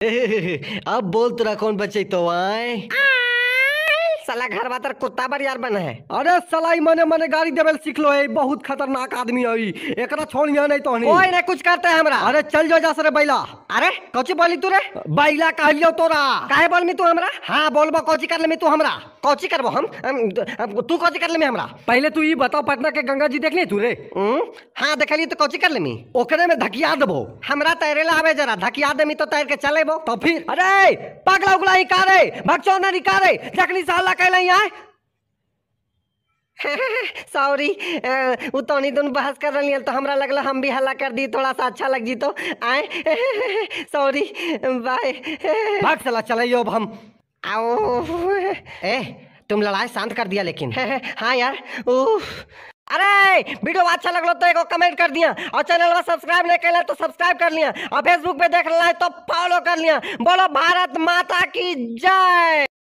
अब बोल तोरा कौन बचे तो आए साला घर बातर कुत्ता बर यार बन है अरे साला ही मने मने गाड़ी देवल सीख लो है बहुत खतरनाक आदमी है एक छोड़ यहाँ नहीं तो नहीं। कोई ना कुछ करते हमरा अरे चल जाओ जा सरे बैला अरे कौची बोली तू रे बैला लियो तोरा कहे बोल बोलमी तू हमरा हाँ बोलबो कौची कर लेमी तू हमरा कौची करबो हम तू कौची कर लेमी हमरा पहले तू ये बताओ पटना के गंगा जी देख ली तू रे हाँ देख ली तो कौची कर ले लेमी ओकरे में धकिया दबो हमरा तैरे ला आवे जरा धकिया दे देमी तो तैर के चलेबो तो फिर अरे पागला उगला ही का रे भगचौना निकारे जकली साला सॉरी वो तो नहीं तुम बहस कर रही तो हमरा लगला हम भी हल्ला कर दी थोड़ा सा अच्छा लग जी तो आए सॉरी बाय भाग चला चलाइयो अब हम आओ ए तुम लड़ाई शांत कर दिया लेकिन हाँ यार उफ अरे वीडियो अच्छा लगलो तो एगो कमेंट कर दिया और चैनल में सब्सक्राइब नहीं कर तो सब्सक्राइब कर लिया और फेसबुक पे देख रहा है तो फॉलो कर लिया बोलो भारत माता की जय